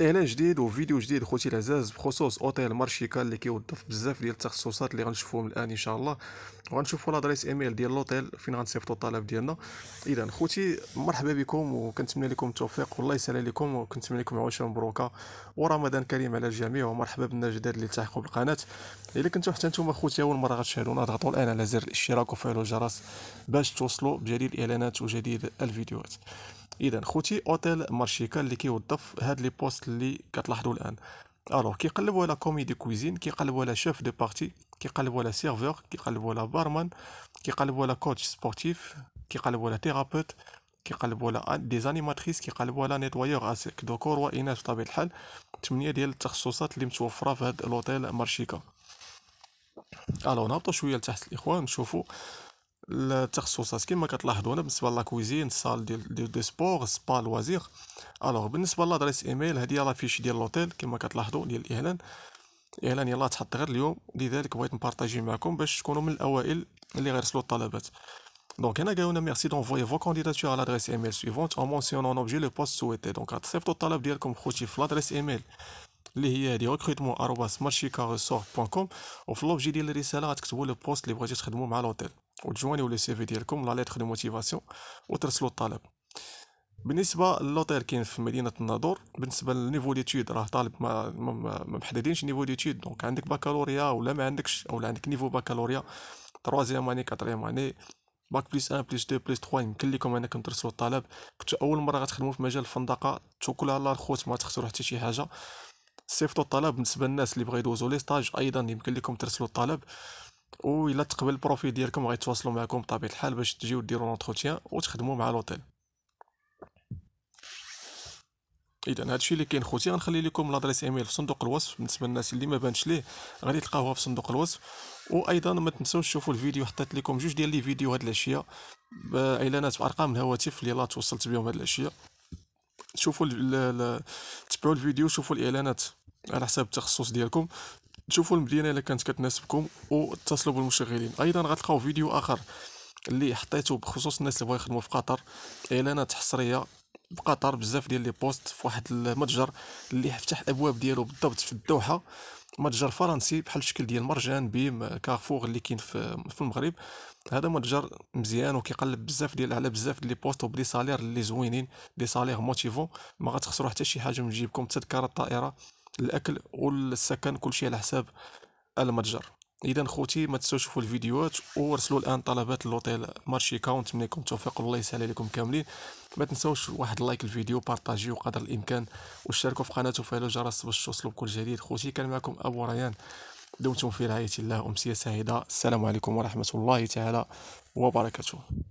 اعلان جديد وفيديو جديد خوتي العزاز بخصوص اوتيل مارشيكا اللي كيوظف بزاف ديال التخصصات اللي غنشوفوهم الان ان شاء الله وغنشوفوا لادريس ايميل ديال لوتيل فين غنصيفطوا الطلب ديالنا اذا خوتي مرحبا بكم وكنتمنى لكم التوفيق والله يسهل عليكم وكنتمنى لكم عواشر مبروكه ورمضان كريم على الجميع ومرحبا الجداد اللي التحقوا بالقناه الا كنتو حتى نتوما خوتي اول مره غتشاهدونا اضغطوا الان على زر الاشتراك وفعلوا الجرس باش توصلوا بجديد الاعلانات وجديد الفيديوهات اذا خوتي اوتيل مارشيكا اللي كيوظف هاد لي بوست اللي كتلاحظوا الان الوغ كيقلبوا على كوميدي كويزين كيقلبوا على شيف دو بارتي كيقلبوا على سيرفور كيقلبوا على بارمان كيقلبوا على كوتش سبورتيف كيقلبوا على تيرابوت كيقلبوا على دي زانيماتريس كيقلبوا على نيتوايور اسيك ذكور واناث بطبيعه الحال 8 ديال التخصصات اللي متوفره في هاد لوتيل مارشيكا الو نهبطوا شويه لتحت الاخوان نشوفوا التخصصات كما كتلاحظوا هنا بالنسبه كوزين سال ديال دي, دي سبور سبا لوازير الوغ بالنسبه لادريس ايميل هذه هي لافيش ديال لوتيل كما كتلاحظوا ديال الاعلان الاعلان يلاه تحط غير اليوم لذلك بغيت نبارطاجي معكم باش تكونوا من الاوائل اللي غيرسلوا الطلبات دونك هنا قالوا ميرسي دونفوي فو كانديداتور على ادريس ايميل سويفونت اون اون اوبجي لو بوست سويتي دونك غتصيفطوا الطلب ديالكم خوتي في لادريس ايميل اللي هي هادي ريكروتمون اروباس مارشيكا ريسورت بوان كوم وفي لوبجي ديال الرساله غتكتبوا لو بوست اللي بغيتي تخدموا مع لوتيل وتجوانيو لو سي في ديالكم لا ليتر دو موتيفاسيون وترسلوا الطلب بالنسبه للوطير كاين في مدينه الناظور بالنسبه للنيفو ديتود راه طالب ما ما محددينش نيفو ديتود دونك عندك بكالوريا ولا ما عندكش ولا عندك نيفو بكالوريا ترويزيام اني كاتريام اني باك بلس 1 بلس 2 بلس 3 يمكن لكم انكم ترسلوا الطلب كنت اول مره غتخدموا في مجال الفندقه توكل على الخوت ما تخسروا حتى شي حاجه سيفطوا الطلب بالنسبه للناس اللي بغا يدوزوا لي ستاج ايضا يمكن لكم ترسلوا الطلب و الا تقبل البروفيل ديالكم غيتواصلوا معكم بطبيعه الحال باش تجيو ديروا لونتروتيان وتخدموا مع لوطيل اذا هادشي اللي كاين خوتي غنخلي لكم لادريس ايميل في صندوق الوصف بالنسبه للناس اللي ما بانش ليه غادي تلقاوها في صندوق الوصف وايضا ما تنساوش تشوفوا الفيديو حطيت لكم جوج ديال لي فيديو هاد العشيه باعلانات بارقام الهواتف اللي لا توصلت بهم هاد العشيه شوفوا تبعوا الفيديو شوفوا الاعلانات على حساب التخصص ديالكم تشوفوا المدينه الا كانت كتناسبكم واتصلوا بالمشغلين ايضا غتلقاو فيديو اخر اللي حطيته بخصوص الناس اللي بغاو يخدموا في قطر اعلانات حصريه بقطر بزاف ديال لي بوست في واحد المتجر اللي فتح الابواب ديالو بالضبط في الدوحه متجر فرنسي بحال الشكل ديال مرجان بيم كارفور اللي كاين في المغرب هذا متجر مزيان وكيقلب بزاف ديال على بزاف ديال لي بوست وبلي سالير اللي زوينين دي سالير موتيفون ما غتخسروا حتى شي حاجه من جيبكم تذكره الطائره الاكل والسكن كلشي على حساب المتجر اذا خوتي ما تنساوش تشوفوا الفيديوهات وارسلوا الان طلبات لوطيل مارشي كاونت منكم توفيق الله يسهل عليكم كاملين ما تنساوش واحد لايك الفيديو بارطاجيو قدر الامكان واشتركوا في قناته وفعلوا الجرس باش توصلوا بكل جديد خوتي كان معكم ابو ريان دمتم في رعايه الله امسيه سعيده السلام عليكم ورحمه الله تعالى وبركاته